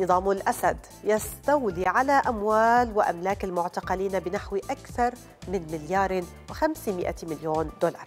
نظام الأسد يستولي على أموال وأملاك المعتقلين بنحو أكثر من مليار وخمسمائة مليون دولار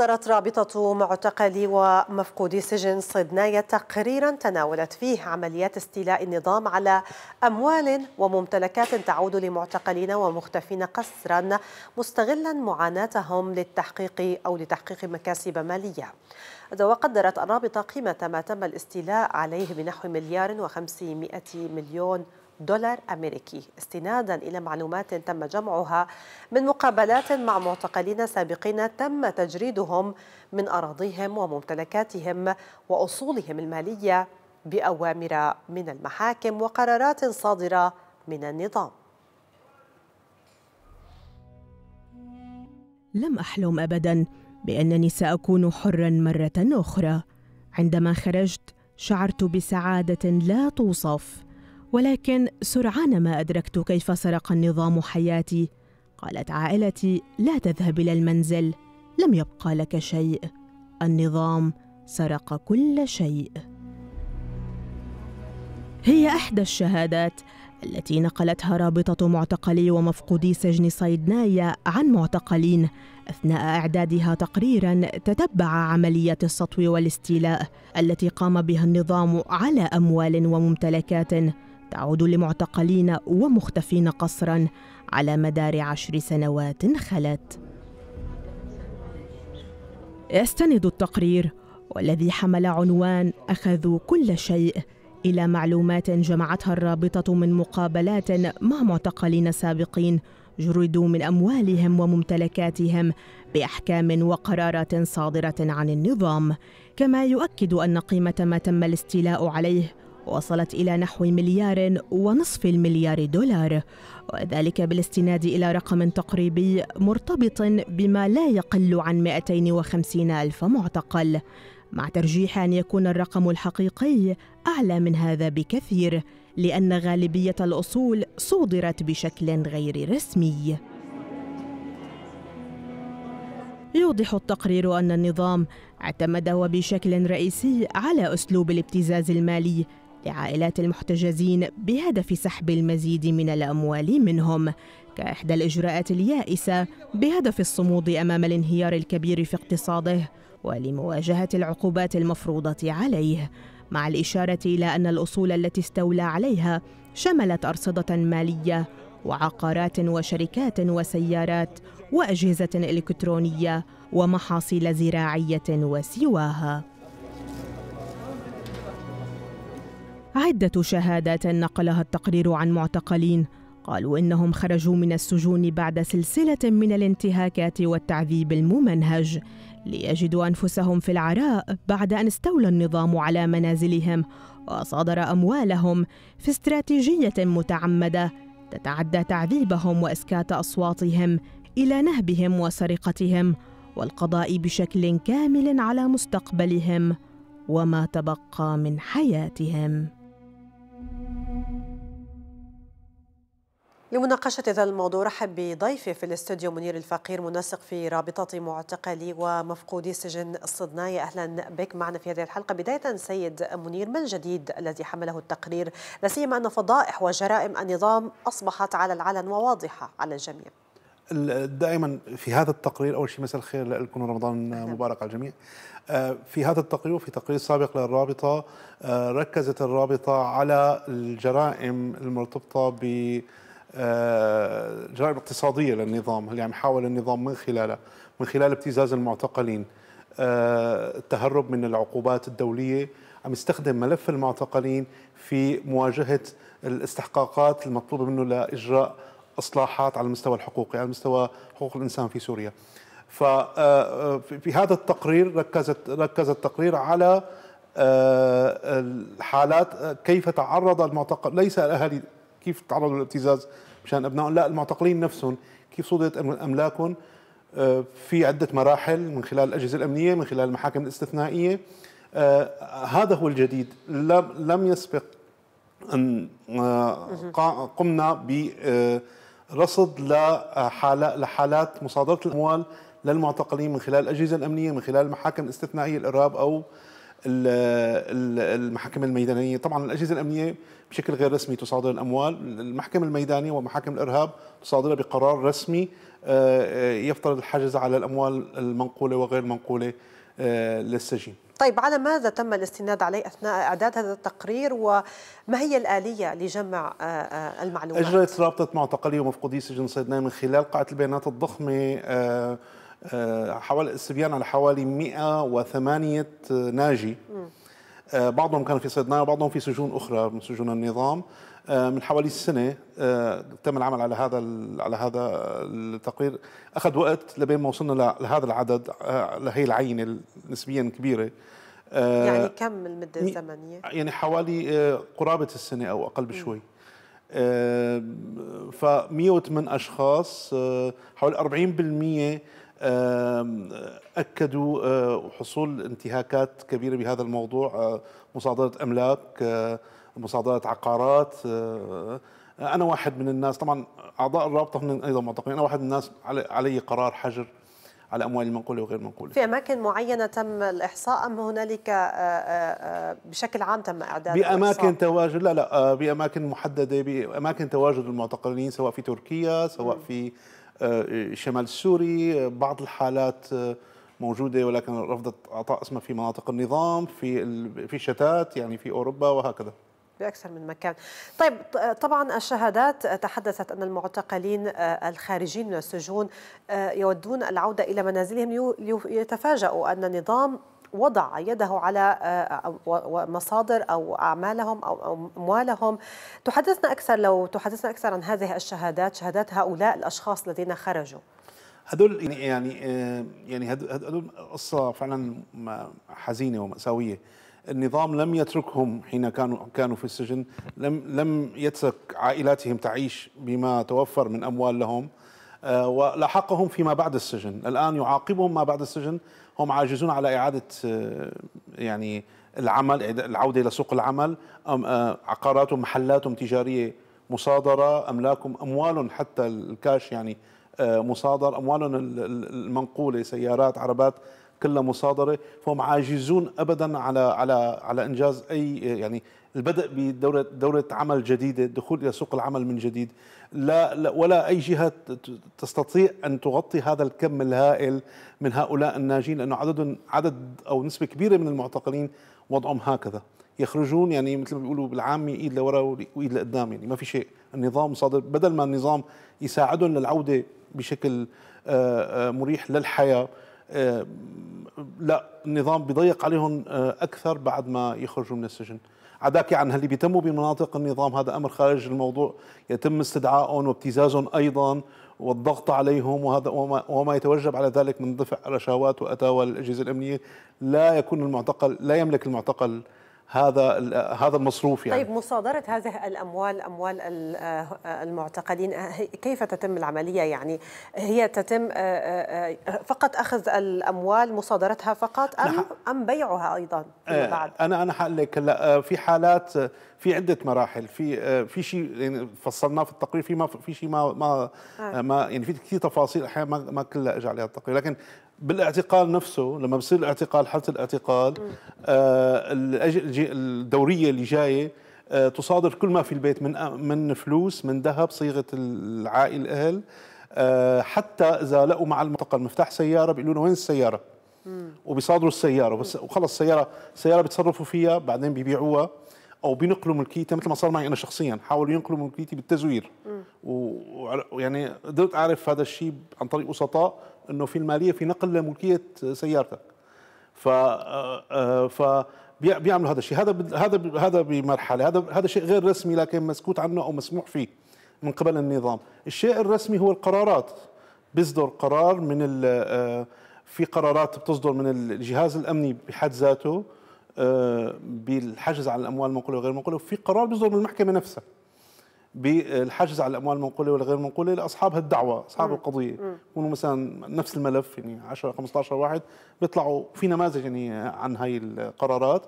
أصدرت رابطة معتقلي ومفقودي سجن صدناية تقريرا تناولت فيه عمليات استيلاء النظام على أموال وممتلكات تعود لمعتقلين ومختفين قسرا مستغلا معاناتهم للتحقيق أو لتحقيق مكاسب مالية وقدرت الرابطة قيمة ما تم الاستيلاء عليه بنحو مليار وخمسمائة مليون دولار أمريكي استنادا إلى معلومات تم جمعها من مقابلات مع معتقلين سابقين تم تجريدهم من أراضيهم وممتلكاتهم وأصولهم المالية بأوامر من المحاكم وقرارات صادرة من النظام لم أحلم أبدا بأنني سأكون حرا مرة أخرى عندما خرجت شعرت بسعادة لا توصف ولكن سرعان ما أدركت كيف سرق النظام حياتي قالت عائلتي لا تذهب إلى المنزل لم يبقى لك شيء النظام سرق كل شيء هي إحدى الشهادات التي نقلتها رابطة معتقلي ومفقودي سجن صيدنايا عن معتقلين أثناء إعدادها تقريرا تتبع عملية السطو والاستيلاء التي قام بها النظام على أموال وممتلكات تعود لمعتقلين ومختفين قسرا على مدار عشر سنوات خلت يستند التقرير والذي حمل عنوان اخذوا كل شيء الى معلومات جمعتها الرابطه من مقابلات مع معتقلين سابقين جردوا من اموالهم وممتلكاتهم باحكام وقرارات صادره عن النظام كما يؤكد ان قيمه ما تم الاستيلاء عليه وصلت إلى نحو مليار ونصف المليار دولار وذلك بالاستناد إلى رقم تقريبي مرتبط بما لا يقل عن 250 ألف معتقل مع ترجيح أن يكون الرقم الحقيقي أعلى من هذا بكثير لأن غالبية الأصول صودرت بشكل غير رسمي يوضح التقرير أن النظام اعتمد بشكل رئيسي على أسلوب الابتزاز المالي لعائلات المحتجزين بهدف سحب المزيد من الأموال منهم كإحدى الإجراءات اليائسة بهدف الصمود أمام الانهيار الكبير في اقتصاده ولمواجهة العقوبات المفروضة عليه مع الإشارة إلى أن الأصول التي استولى عليها شملت أرصدة مالية وعقارات وشركات وسيارات وأجهزة إلكترونية ومحاصيل زراعية وسواها عدة شهادات نقلها التقرير عن معتقلين قالوا إنهم خرجوا من السجون بعد سلسلة من الانتهاكات والتعذيب الممنهج ليجدوا أنفسهم في العراء بعد أن استولى النظام على منازلهم وصادر أموالهم في استراتيجية متعمدة تتعدى تعذيبهم وإسكات أصواتهم إلى نهبهم وسرقتهم والقضاء بشكل كامل على مستقبلهم وما تبقى من حياتهم لمناقشة هذا الموضوع رحب بضيفي في الاستوديو منير الفقير منسق في رابطة معتقلي ومفقودي سجن الصدناية أهلا بك معنا في هذه الحلقة بداية سيد منير ما الجديد الذي حمله التقرير لسيما أن فضائح وجرائم النظام أصبحت على العلن وواضحة على الجميع دائما في هذا التقرير اول شيء مساء الخير لكم رمضان مبارك على الجميع آه، في هذا التقرير وفي تقرير سابق للرابطه آه، ركزت الرابطه على الجرائم المرتبطه ب آه، جرائم اقتصاديه للنظام اللي عم يحاول النظام من خلاله من خلال ابتزاز المعتقلين آه، التهرب من العقوبات الدوليه عم يستخدم ملف المعتقلين في مواجهه الاستحقاقات المطلوبه منه لاجراء اصلاحات على المستوى الحقوقي على مستوى حقوق الانسان في سوريا ففي آه، هذا التقرير ركزت ركز التقرير على الحالات كيف تعرض المعتقل ليس الاهالي كيف تعرضوا للابتزاز مشان ابنائهم لا المعتقلين نفسهم كيف صدرت املاكهم آه، في عده مراحل من خلال الاجهزه الامنيه من خلال المحاكم الاستثنائيه آه، هذا هو الجديد لم يسبق ان آه، قمنا برصد لحالات مصادره الاموال للمعتقلين من خلال الاجهزه الامنيه من خلال المحاكم الاستثنائيه الارهاب او المحاكم الميدانيه، طبعا الاجهزه الامنيه بشكل غير رسمي تصادر الاموال، المحكمه الميدانيه ومحاكم الارهاب تصادرها بقرار رسمي آه، آه، يفترض الحجز على الاموال المنقوله وغير المنقوله آه، للسجين. طيب على ماذا تم الاستناد عليه اثناء اعداد هذا التقرير وما هي الاليه لجمع المعلومات؟ اجرت رابطه معتقلي ومفقودي سجن صيدنا من خلال قاعه البيانات الضخمه آه، حوالي الصبيان على حوالي 108 ناجي آه، بعضهم كانوا في صيدنايا وبعضهم في سجون اخرى من سجون النظام آه، من حوالي سنه تم العمل على هذا على هذا التقرير اخذ وقت لبين ما وصلنا لهذا العدد لهي العينه نسبيا كبيره يعني كم المده الزمنيه يعني حوالي قرابه السنه او اقل بشوي ف 108 اشخاص حوالي 40% اكدوا آه، حصول انتهاكات كبيره بهذا الموضوع آه، مصادره املاك آه، مصادره عقارات انا واحد من الناس طبعا اعضاء الرابطه هم ايضا معتقلين انا واحد من الناس علي قرار حجر على اموال المنقوله وغير المنقوله في اماكن معينه تم الاحصاء ام هنالك بشكل عام تم اعداد باماكن الإحصاء؟ تواجد لا لا باماكن محدده باماكن تواجد المعتقلين سواء في تركيا سواء في آه، شمال السوري آه، بعض الحالات آه، موجوده ولكن رفضت اعطاء اسمها في مناطق النظام في في شتات يعني في اوروبا وهكذا بأكثر من مكان طيب طبعا الشهادات تحدثت أن المعتقلين الخارجين من السجون يودون العودة إلى منازلهم ليتفاجأوا أن النظام وضع يده على آه، مصادر أو أعمالهم أو أموالهم تحدثنا أكثر لو تحدثنا أكثر عن هذه الشهادات شهادات هؤلاء الأشخاص الذين خرجوا هدول يعني يعني آه، يعني هدول قصه فعلا حزينه ومأساويه النظام لم يتركهم حين كانوا كانوا في السجن لم لم يترك عائلاتهم تعيش بما توفر من اموال لهم آه، ولاحقهم فيما بعد السجن الآن يعاقبهم ما بعد السجن هم عاجزون على إعادة آه، يعني العمل العودة إلى سوق العمل آه، عقاراتهم محلاتهم تجارية مصادرة أملاكهم أموالهم حتى الكاش يعني مصادر أموالهم المنقولة سيارات عربات كلها مصادره فهم عاجزون ابدا على على على انجاز اي يعني البدء بدوره دوره عمل جديده الدخول الى سوق العمل من جديد لا, لا ولا اي جهه تستطيع ان تغطي هذا الكم الهائل من هؤلاء الناجين لانه عدد عدد او نسبه كبيره من المعتقلين وضعهم هكذا يخرجون يعني مثل ما بيقولوا بالعامي ايد لورا وايد لقدام يعني ما في شيء النظام صادر بدل ما النظام يساعدهم للعوده بشكل آه، آه، مريح للحياه آه، لا النظام بيضيق عليهم آه، اكثر بعد ما يخرجوا من السجن عداك عن اللي بيتموا بمناطق النظام هذا امر خارج الموضوع يتم استدعائهم وابتزازهم ايضا والضغط عليهم وهذا وما, وما يتوجب على ذلك من دفع رشاوات واتاوى للاجهزه الامنيه لا يكون المعتقل لا يملك المعتقل هذا هذا المصروف يعني طيب مصادره هذه الاموال اموال آه، المعتقلين آه، كيف تتم العمليه يعني هي تتم آه، فقط اخذ الاموال مصادرتها فقط ام نعم. ام بيعها ايضا فيما بعد انا انا حقول لك هلا في حالات في عده مراحل في في شيء يعني فصلناه في التقرير في ما في شيء ما ما, ما يعني في كثير تفاصيل احيانا ما كلها اجى عليها التقرير لكن بالاعتقال نفسه لما بصير الاعتقال حاله الاعتقال آه الدوريه اللي جايه آه تصادر كل ما في البيت من من فلوس من ذهب صيغه العائل الاهل آه حتى اذا لقوا مع المعتقل مفتاح سياره بيقولوا له وين السياره؟ وبيصادروا السياره بس وخلص السياره السياره بيتصرفوا فيها بعدين بيبيعوها او بينقلوا ملكيتها مثل ما صار معي انا شخصيا حاولوا ينقلوا ملكيتي بالتزوير ويعني قدرت اعرف هذا الشيء عن طريق وسطاء انه في الماليه في نقل ملكيه سيارتك ف آه، آه، ف بيعملوا هذا الشيء هذا هذا هذا بمرحله هذا هذا شيء غير رسمي لكن مسكوت عنه او مسموح فيه من قبل النظام الشيء الرسمي هو القرارات بيصدر قرار من آه، في قرارات بتصدر من الجهاز الامني بحد ذاته بالحجز على الاموال المنقوله وغير المنقوله وفي قرار بيصدر من المحكمه نفسها بالحجز على الاموال المنقوله والغير المنقوله لاصحاب هالدعوه اصحاب القضيه يكونوا مثلا نفس الملف يعني 10 15 واحد بيطلعوا في نماذج يعني عن هاي القرارات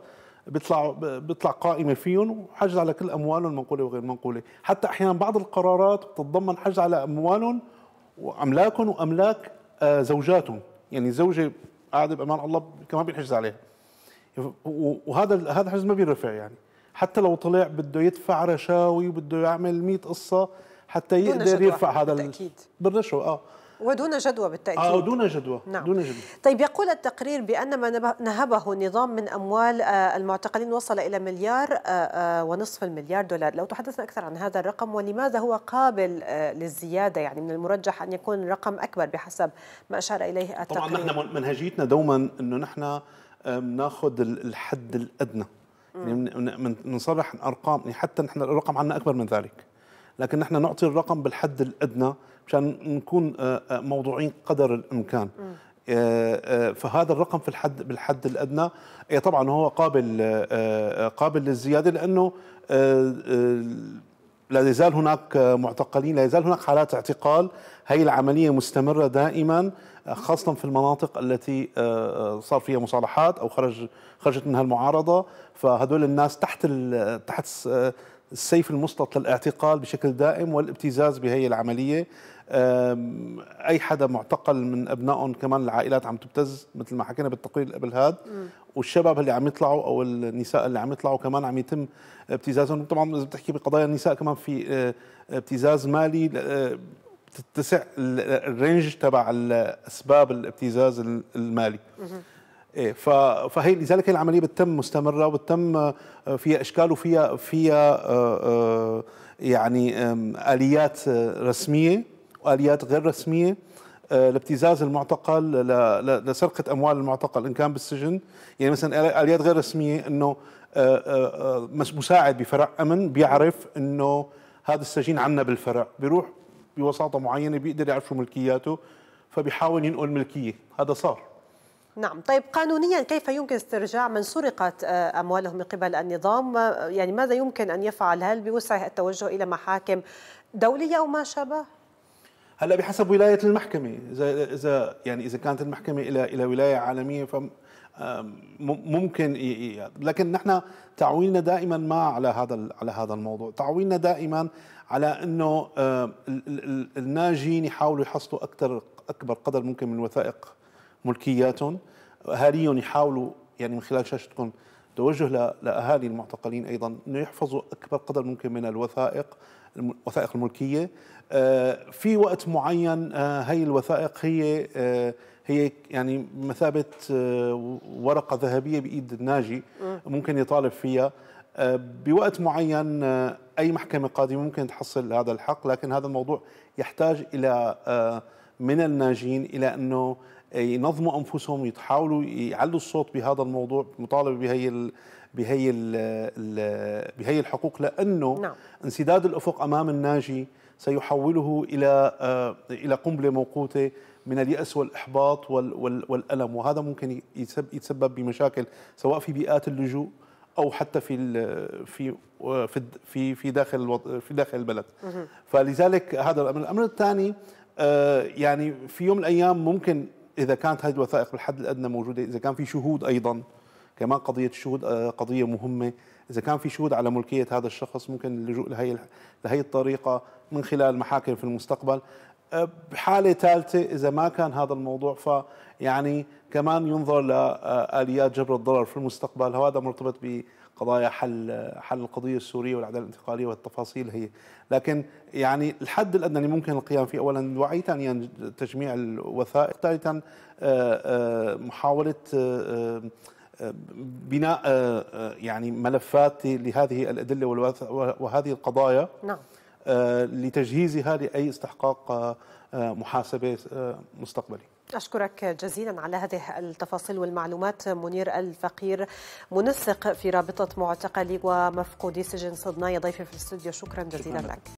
بيطلع بيطلع قائمه فيهم وحجز على كل اموالهم المنقوله وغير المنقوله حتى احيانا بعض القرارات بتتضمن حجز على اموالهم واملاكهم واملاك آه، زوجاتهم يعني زوجه قاعده بامان الله كمان بينحجز عليها وهذا هذا الحزب ما بينرفع يعني حتى لو طلع بده يدفع رشاوي وبده يعمل 100 قصه حتى يقدر يرفع هذا بالتاكيد بالرشوه اه ودون جدوى بالتأكيد آه دون جدوى نعم. دون جدوى طيب يقول التقرير بأن ما نهبه النظام من أموال آه، المعتقلين وصل إلى مليار آه، آه، ونصف المليار دولار لو تحدثنا أكثر عن هذا الرقم ولماذا هو قابل للزيادة يعني من المرجح أن يكون رقم أكبر بحسب ما أشار إليه التقرير طبعا نحن منهجيتنا دوما أنه نحن بناخذ الحد الادنى يعني بنصرح ارقام يعني حتى نحن الرقم عندنا اكبر من ذلك لكن نحن نعطي الرقم بالحد الادنى مشان نكون آه، آه، موضوعين قدر الامكان آه، فهذا الرقم في الحد بالحد الادنى إيه، طبعا هو قابل قابل للزياده لانه لا يزال هناك معتقلين لا يزال هناك حالات اعتقال هي العملية مستمرة دائما خاصة في المناطق التي آه، آه، صار فيها مصالحات أو خرج خرجت منها المعارضة فهدول الناس تحت تحت آه، السيف المسلط للاعتقال بشكل دائم والابتزاز بهي العملية اي حدا معتقل من ابنائهم كمان العائلات عم تبتز مثل ما حكينا بالتقرير اللي قبل هذا والشباب اللي عم يطلعوا او النساء اللي عم يطلعوا كمان عم يتم ابتزازهم طبعا اذا بتحكي بقضايا النساء كمان في آه، ابتزاز مالي آه، تتسع الرينج آه، تبع اسباب الابتزاز المالي إيه فهي لذلك هي العمليه بتتم مستمره وبتتم فيها اشكال وفيها فيها يعني اليات رسميه واليات غير رسميه آه، لابتزاز المعتقل لسرقه اموال المعتقل ان كان بالسجن يعني مثلا اليات غير رسميه انه آه، آه، مساعد بفرع امن بيعرف انه هذا السجين عنا بالفرع بيروح بوساطه معينه بيقدر يعرف شو ملكياته فبيحاول ينقل ملكيه هذا صار نعم طيب قانونيا كيف يمكن استرجاع من سرقت اموالهم من قبل النظام يعني ماذا يمكن ان يفعل هل بوسعه التوجه الى محاكم دوليه او ما شابه هلا بحسب ولايه المحكمه اذا اذا يعني اذا كانت المحكمه الى الى ولايه عالميه ف ممكن لكن نحن تعويلنا دائما ما على هذا على هذا الموضوع تعويلنا دائما على انه الناجين يحاولوا يحصلوا اكثر اكبر قدر ممكن من وثائق ملكياتهم اهاليهم يحاولوا يعني من خلال شاشتكم توجه لاهالي المعتقلين ايضا انه يحفظوا اكبر قدر ممكن من الوثائق الوثائق الملكيه آه، في وقت معين هي آه، الوثائق هي آه، هي يعني مثابه ورقه ذهبيه بايد الناجي ممكن يطالب فيها بوقت معين اي محكمه قادمه ممكن تحصل هذا الحق لكن هذا الموضوع يحتاج الى من الناجين الى انه ينظموا انفسهم يتحاولوا يعلوا الصوت بهذا الموضوع مطالبه بهي ال بهي ال بهي الحقوق لانه نعم. انسداد الافق امام الناجي سيحوله الى آه، الى قنبله موقوته من اليأس والإحباط والألم وهذا ممكن يتسبب بمشاكل سواء في بيئات اللجوء أو حتى في في آه، في في داخل في داخل البلد فلذلك هذا الأمر الأمر الثاني آه، يعني في يوم من الأيام ممكن اذا كانت هذه الوثائق بالحد الادنى موجوده اذا كان في شهود ايضا كمان قضيه الشهود آه، قضيه مهمه اذا كان في شهود على ملكيه هذا الشخص ممكن اللجوء لهي لهي الطريقه من خلال محاكم في المستقبل آه، بحاله ثالثه اذا ما كان هذا الموضوع ف يعني كمان ينظر لاليات آه، جبر الضرر في المستقبل هذا مرتبط ب قضايا حل حل القضيه السوريه والعداله الانتقاليه والتفاصيل هي لكن يعني الحد الادنى اللي ممكن القيام فيه اولا الوعي ثانيا يعني تجميع الوثائق ثالثا آه، آه، محاوله آه، بناء يعني ملفات لهذه الادله وهذه القضايا نعم لتجهيزها لاي استحقاق محاسبه مستقبلي أشكرك جزيلا على هذه التفاصيل والمعلومات منير الفقير منسق في رابطة معتقلي ومفقودي سجن صدنايا ضيفي في الاستوديو شكرا جزيلا لك